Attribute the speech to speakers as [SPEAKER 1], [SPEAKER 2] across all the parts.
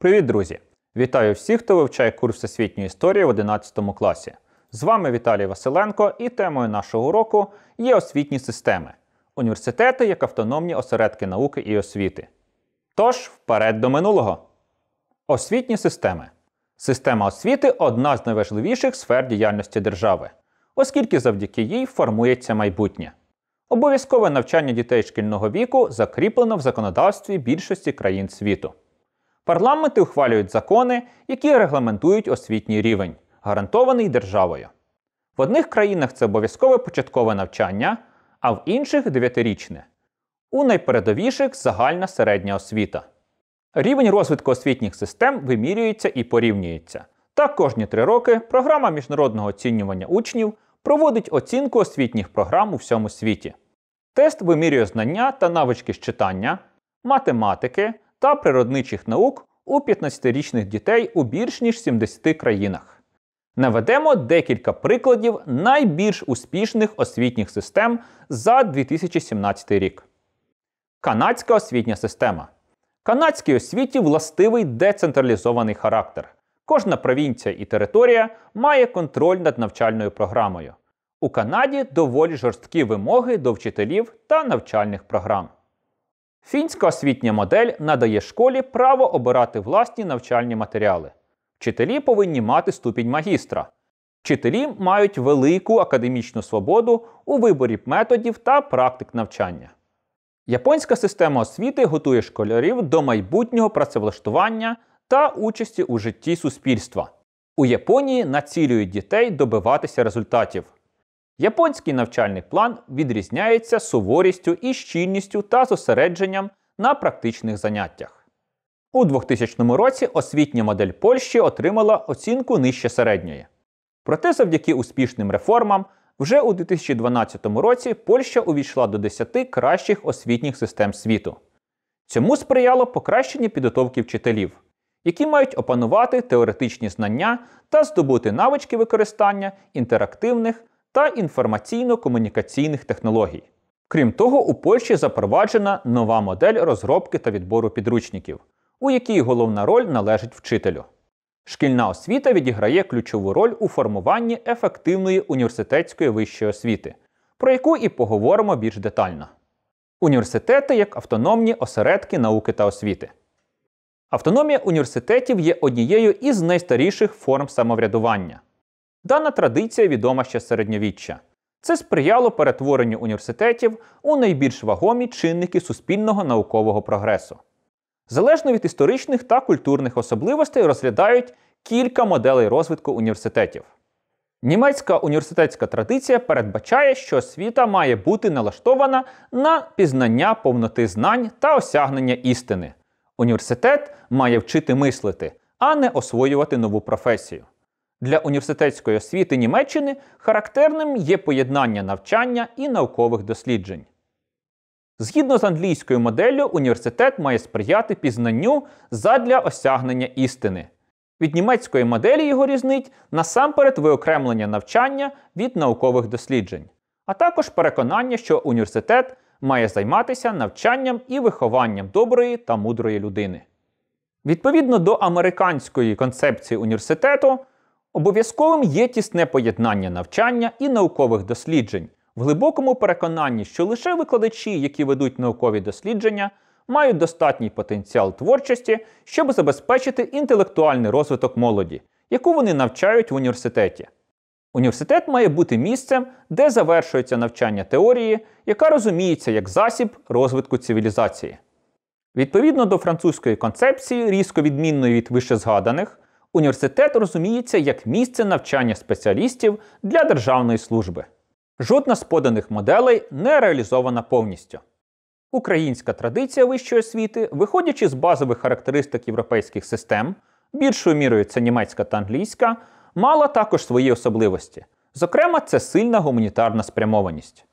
[SPEAKER 1] Привіт, друзі! Вітаю всіх, хто вивчає курс всесвітньої історії в 11 класі. З вами Віталій Василенко, і темою нашого уроку є освітні системи, університети як автономні осередки науки і освіти. Тож, вперед до минулого. Освітні системи. Система освіти одна з найважливіших сфер діяльності держави, оскільки завдяки їй формується майбутнє. Обов'язкове навчання дітей шкільного віку закріплено в законодавстві більшості країн світу. Парламенти ухвалюють закони, які регламентують освітній рівень, гарантований державою. В одних країнах це обов'язкове початкове навчання, а в інших дев'ятирічне. У найпередовіших загальна середня освіта. Рівень розвитку освітніх систем вимірюється і порівнюється. Так кожні три роки програма міжнародного оцінювання учнів проводить оцінку освітніх програм у всьому світі. Тест вимірює знання та навички з читання, математики, та природничих наук у 15-річних дітей у більш ніж 70 країнах. Наведемо декілька прикладів найбільш успішних освітніх систем за 2017 рік. Канадська освітня система. Канадській освіті властивий децентралізований характер. Кожна провінція і територія має контроль над навчальною програмою. У Канаді доволі жорсткі вимоги до вчителів та навчальних програм. Фінська освітня модель надає школі право обирати власні навчальні матеріали. Вчителі повинні мати ступінь магістра. Вчителі мають велику академічну свободу у виборі методів та практик навчання. Японська система освіти готує школярів до майбутнього працевлаштування та участі у житті суспільства. У Японії націлюють дітей добиватися результатів. Японський навчальний план відрізняється суворістю і щільністю та зосередженням на практичних заняттях. У 2000 році освітня модель Польщі отримала оцінку нижче середньої. Проте завдяки успішним реформам вже у 2012 році Польща увійшла до 10 кращих освітніх систем світу. Цьому сприяло покращенню підготовки вчителів, які мають опанувати теоретичні знання та здобути навички використання інтерактивних та інформаційно-комунікаційних технологій. Крім того, у Польщі запроваджена нова модель розробки та відбору підручників, у якій головна роль належить вчителю. Шкільна освіта відіграє ключову роль у формуванні ефективної університетської вищої освіти, про яку і поговоримо більш детально. Університети як автономні осередки науки та освіти. Автономія університетів є однією із найстаріших форм самоврядування. Дана традиція відома ще з середньовіччя. Це сприяло перетворенню університетів у найбільш вагомі чинники суспільного наукового прогресу. Залежно від історичних та культурних особливостей розглядають кілька моделей розвитку університетів. Німецька університетська традиція передбачає, що освіта має бути налаштована на пізнання повноти знань та осягнення істини. Університет має вчити мислити, а не освоювати нову професію. Для університетської освіти Німеччини характерним є поєднання навчання і наукових досліджень. Згідно з англійською моделлю, університет має сприяти пізнанню задля осягнення істини. Від німецької моделі його різнить насамперед виокремлення навчання від наукових досліджень, а також переконання, що університет має займатися навчанням і вихованням доброї та мудрої людини. Відповідно до американської концепції університету. Обов'язковим є тісне поєднання навчання і наукових досліджень, в глибокому переконанні, що лише викладачі, які ведуть наукові дослідження, мають достатній потенціал творчості, щоб забезпечити інтелектуальний розвиток молоді, яку вони навчають в університеті. Університет має бути місцем, де завершується навчання теорії, яка розуміється як засіб розвитку цивілізації. Відповідно до французької концепції, різко відмінної від вищезгаданих, університет розуміється як місце навчання спеціалістів для державної служби. Жодна з поданих моделей не реалізована повністю. Українська традиція вищої освіти, виходячи з базових характеристик європейських систем, більшою мірою це німецька та англійська, мала також свої особливості. Зокрема, це сильна гуманітарна спрямованість.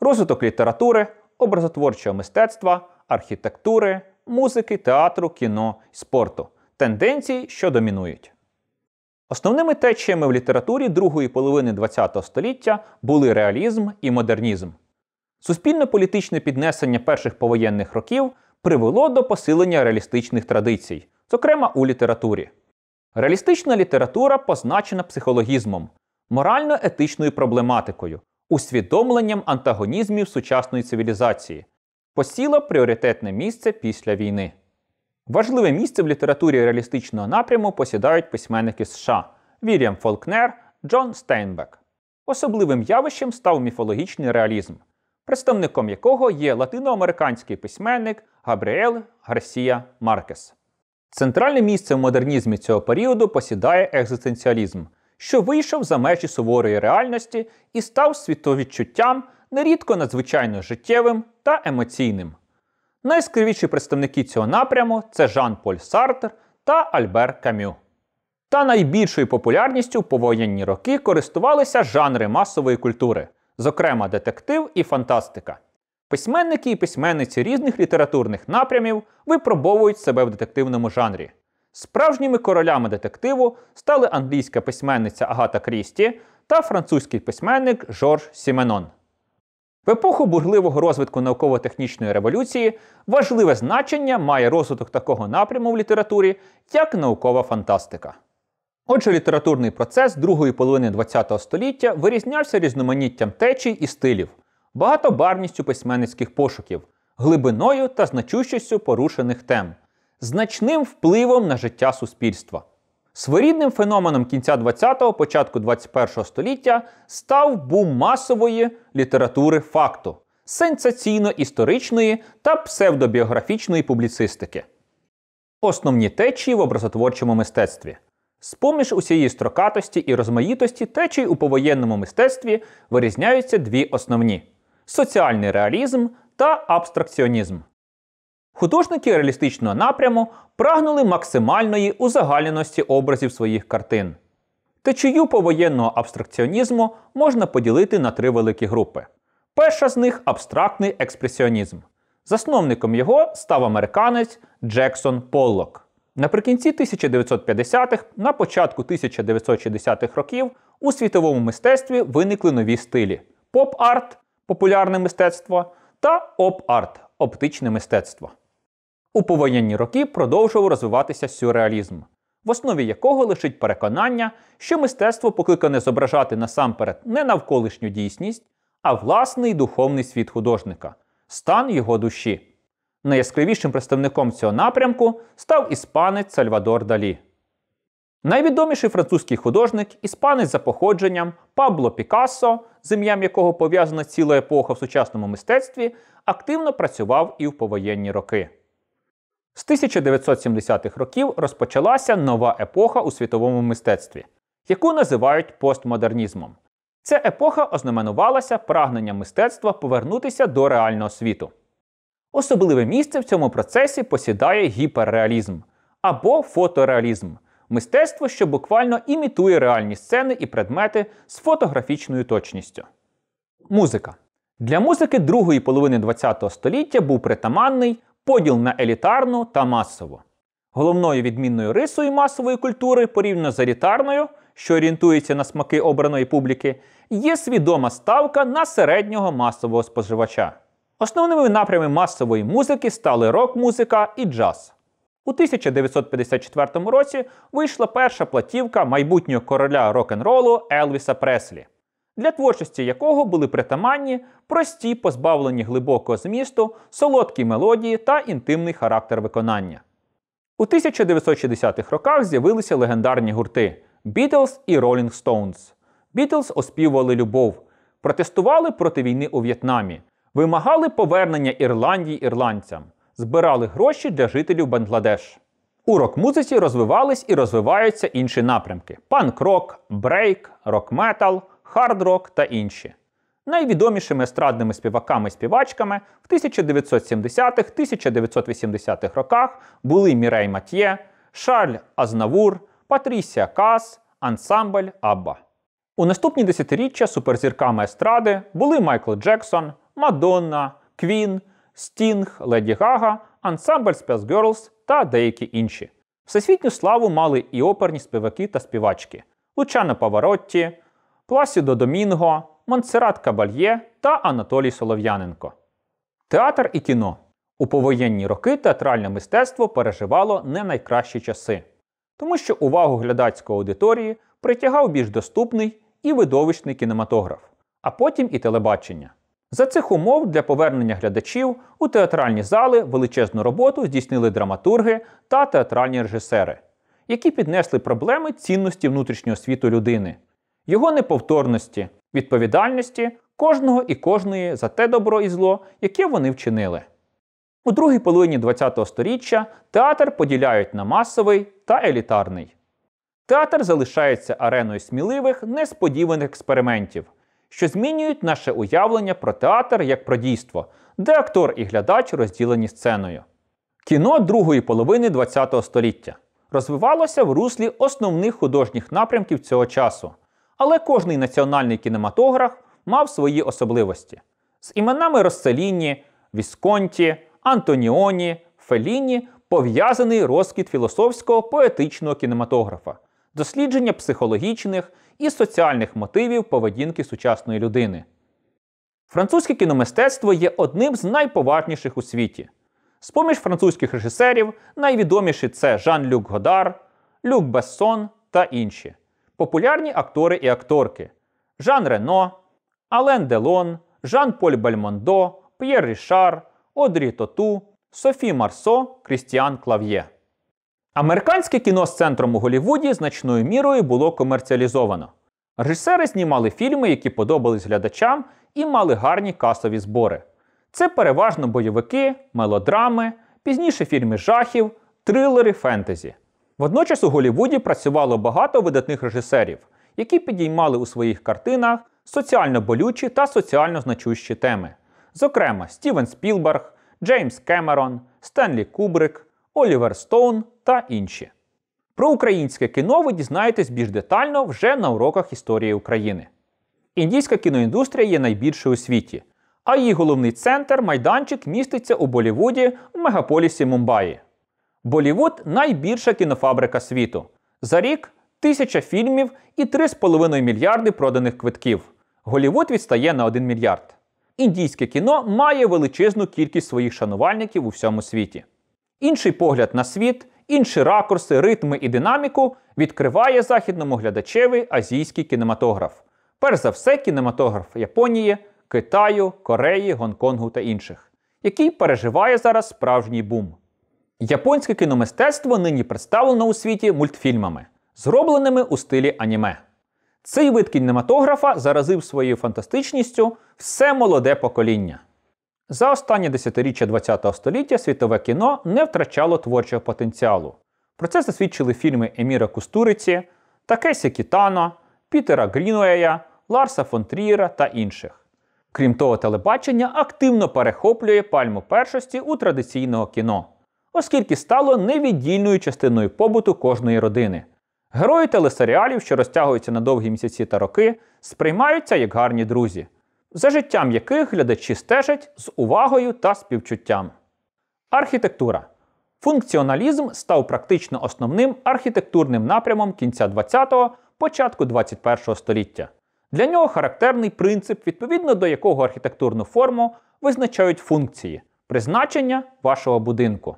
[SPEAKER 1] Розвиток літератури, образотворчого мистецтва, архітектури, музики, театру, кіно і спорту тенденції, що домінують. Основними течіями в літературі другої половини ХХ століття були реалізм і модернізм. Суспільно-політичне піднесення перших повоєнних років привело до посилення реалістичних традицій, зокрема у літературі. Реалістична література позначена психологізмом, морально-етичною проблематикою, усвідомленням антагонізмів сучасної цивілізації, посіла пріоритетне місце після війни. Важливе місце в літературі реалістичного напряму посідають письменники США Вільям Фолкнер, Джон Стейнбек. Особливим явищем став міфологічний реалізм, представником якого є латиноамериканський письменник Габріель Гарсія Маркес. Центральне місце в модернізмі цього періоду посідає екзистенціалізм, що вийшов за межі суворої реальності і став світовідчуттям нерідко надзвичайно життєвим та емоційним. Найскривіші представники цього напряму це Жан Поль Сартер та Альбер Камю. Та найбільшою популярністю в повоєнні роки користувалися жанри масової культури, зокрема детектив і фантастика. Письменники і письменниці різних літературних напрямів випробовують себе в детективному жанрі. Справжніми королями детективу стали англійська письменниця Агата Крісті та французький письменник Жорж Сіменон. В епоху бурливого розвитку науково-технічної революції важливе значення має розвиток такого напряму в літературі, як наукова фантастика. Отже, літературний процес другої половини ХХ століття вирізнявся різноманіттям течій і стилів, багатобарністю письменницьких пошуків, глибиною та значущістю порушених тем, значним впливом на життя суспільства. Своєрідним феноменом кінця 20-го, початку 21-го століття став бум масової літератури факту, сенсаційно-історичної та псевдобіографічної публіцистики. Основні течії в образотворчому мистецтві. З-поміж усієї строкатості і розмаїтості течій у повоєнному мистецтві вирізняються дві основні соціальний реалізм та абстракціонізм. Художники реалістичного напряму прагнули максимальної узагальненості образів своїх картин. Течію повоєнного абстракціонізму можна поділити на три великі групи. Перша з них абстрактний експресіонізм. Засновником його став американець Джексон Поллок. Наприкінці 1950-х, на початку 1960-х років у світовому мистецтві виникли нові стилі: поп-арт популярне мистецтво та оп-арт оптичне мистецтво. У повоєнні роки продовжував розвиватися сюрреалізм, в основі якого лишить переконання, що мистецтво покликане зображати насамперед не навколишню дійсність, а власний духовний світ художника, стан його душі. Найяскравішим представником цього напрямку став іспанець Сальвадор Далі. Найвідоміший французький художник, іспанець за походженням Пабло Пікассо, з ім'ям якого пов'язана ціла епоха в сучасному мистецтві, активно працював і в повоєнні роки. З 1970-х років розпочалася нова епоха у світовому мистецтві, яку називають постмодернізмом. Ця епоха ознаменувалася прагненням мистецтва повернутися до реального світу. Особливе місце в цьому процесі посідає гіперреалізм або фотореалізм мистецтво, що буквально імітує реальні сцени і предмети з фотографічною точністю. Музика. Для музики другої половини ХХ століття був притаманний поділ на елітарну та масову. Головною відмінною рисою масової культури, порівняно з елітарною, що орієнтується на смаки обраної публіки, є свідома ставка на середнього масового споживача. Основними напрями масової музики стали рок-музика і джаз. У 1954 році вийшла перша платівка майбутнього короля рок-н-ролу Елвіса Преслі для творчості якого були притаманні прості позбавлені глибокого змісту, солодкі мелодії та інтимний характер виконання. У 1960-х роках з'явилися легендарні гурти Beatles і Rolling Stones. Beatles оспівували любов, протестували проти війни у В'єтнамі, вимагали повернення Ірландії ірландцям, збирали гроші для жителів Бангладеш. У рок-музиці розвивались і розвиваються інші напрямки: панк-рок, брейк, рок-метал хард-рок та інші. Найвідомішими естрадними співаками співачками в 1970-х 1980-х роках були Мірей Матьє, Шарль Азнавур, Патрісія Кас, Ансамбль Абба. У наступні десятиріччя суперзірками естради були Майкл Джексон, Мадонна, Квін, Стінг, Леді Гага, Ансамбль Spice Girls та деякі інші. Всесвітню славу мали і оперні співаки та співачки Лучано Паваротті, Пласідо Домінго, Монсеррат Кабальє та Анатолій Солов'яненко. Театр і кіно у повоєнні роки театральне мистецтво переживало не найкращі часи, тому що увагу глядацької аудиторії притягав більш доступний і видовищний кінематограф, а потім і телебачення. За цих умов для повернення глядачів у театральні зали величезну роботу здійснили драматурги та театральні режисери, які піднесли проблеми цінності внутрішнього світу людини його неповторності, відповідальності кожного і кожної за те добро і зло, яке вони вчинили. У другій половині ХХ століття театр поділяють на масовий та елітарний. Театр залишається ареною сміливих несподіваних експериментів, що змінюють наше уявлення про театр як про дійство, де актор і глядач розділені сценою. Кіно другої половини ХХ століття розвивалося в руслі основних художніх напрямків цього часу але кожний національний кінематограф мав свої особливості. З іменами Росселіні, Вісконті, Антоніоні, Феліні пов'язаний розкіт філософського поетичного кінематографа, дослідження психологічних і соціальних мотивів поведінки сучасної людини. Французьке кіномистецтво є одним з найповажніших у світі. З поміж французьких режисерів найвідоміші це Жан-Люк Годар, Люк Бессон та інші популярні актори і акторки: Жан Рено, Ален Делон, Жан Поль Бальмондо, П'єр Рішар, Одрі Тоту, Софі Марсо, Крістіан Клав'є. Американське кіно з центром у Голівуді значною мірою було комерціалізовано. Режисери знімали фільми, які подобались глядачам і мали гарні касові збори. Це переважно бойовики, мелодрами, пізніше фільми жахів, трилери фентезі. Водночас у Голлівуді працювало багато видатних режисерів, які підіймали у своїх картинах соціально болючі та соціально значущі теми. Зокрема, Стівен Спілберг, Джеймс Кемерон, Стенлі Кубрик, Олівер Стоун та інші. Про українське кіно ви дізнаєтесь більш детально вже на уроках історії України. Індійська кіноіндустрія є найбільшою у світі, а її головний центр майданчик міститься у Болівуді в мегаполісі Мумбаї. Болівуд найбільша кінофабрика світу. За рік тисяча фільмів і 3,5 мільярди проданих квитків. Голівуд відстає на 1 мільярд. Індійське кіно має величезну кількість своїх шанувальників у всьому світі. Інший погляд на світ, інші ракурси, ритми і динаміку відкриває західному глядачеві азійський кінематограф. Перш за все, кінематограф Японії, Китаю, Кореї, Гонконгу та інших, який переживає зараз справжній бум. Японське кіномистецтво нині представлено у світі мультфільмами, зробленими у стилі аніме. Цей вид кінематографа заразив своєю фантастичністю все молоде покоління. За останнє десятиріччя ХХ століття світове кіно не втрачало творчого потенціалу. Про це засвідчили фільми Еміра Кустуриці, Такесі Кітано, Пітера Грінуея, Ларса фон Трієра та інших. Крім того, телебачення активно перехоплює пальму першості у традиційного кіно оскільки стало невіддільною частиною побуту кожної родини. Герої телесеріалів, що розтягуються на довгі місяці та роки, сприймаються як гарні друзі, за життям яких глядачі стежать з увагою та співчуттям. Архітектура. Функціоналізм став практично основним архітектурним напрямом кінця 20-го, початку 21-го століття. Для нього характерний принцип, відповідно до якого архітектурну форму визначають функції призначення вашого будинку.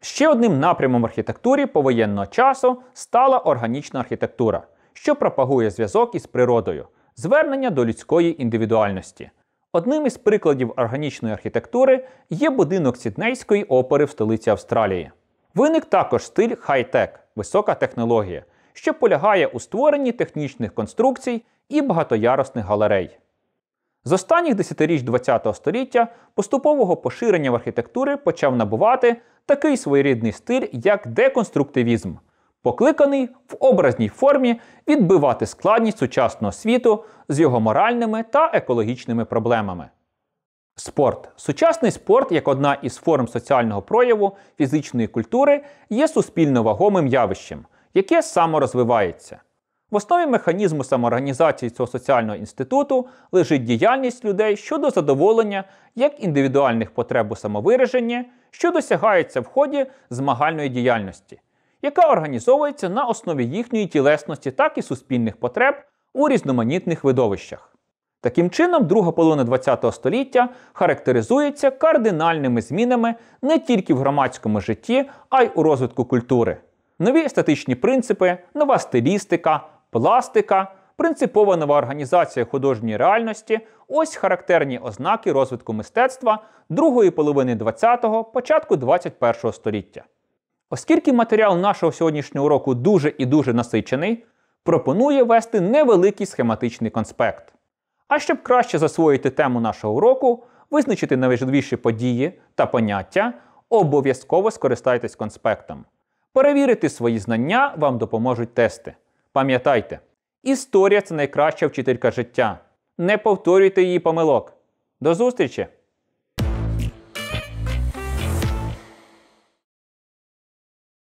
[SPEAKER 1] Ще одним напрямом архітектурі повоєнного часу стала органічна архітектура, що пропагує зв'язок із природою, звернення до людської індивідуальності. Одним із прикладів органічної архітектури є будинок Сіднейської опери в столиці Австралії. Виник також стиль хай-тек висока технологія, що полягає у створенні технічних конструкцій і багатоярусних галерей. З останніх десятиріч ХХ століття поступового поширення в архітектури почав набувати такий своєрідний стиль, як деконструктивізм, покликаний в образній формі відбивати складність сучасного світу з його моральними та екологічними проблемами. Спорт. Сучасний спорт, як одна із форм соціального прояву фізичної культури, є суспільно вагомим явищем, яке саморозвивається. В основі механізму самоорганізації цього соціального інституту лежить діяльність людей щодо задоволення як індивідуальних потреб у самовираженні, що досягається в ході змагальної діяльності, яка організовується на основі їхньої тілесності, так і суспільних потреб у різноманітних видовищах. Таким чином, друга половина ХХ століття характеризується кардинальними змінами не тільки в громадському житті, а й у розвитку культури. Нові естетичні принципи, нова стилістика пластика, принципова нова організація художньої реальності ось характерні ознаки розвитку мистецтва другої половини 20-го, початку 21-го століття. Оскільки матеріал нашого сьогоднішнього уроку дуже і дуже насичений, пропонує вести невеликий схематичний конспект. А щоб краще засвоїти тему нашого уроку, визначити найважливіші події та поняття, обов'язково скористайтесь конспектом. Перевірити свої знання вам допоможуть тести. Пам'ятайте, історія це найкраща вчителька життя. Не повторюйте її помилок. До зустрічі!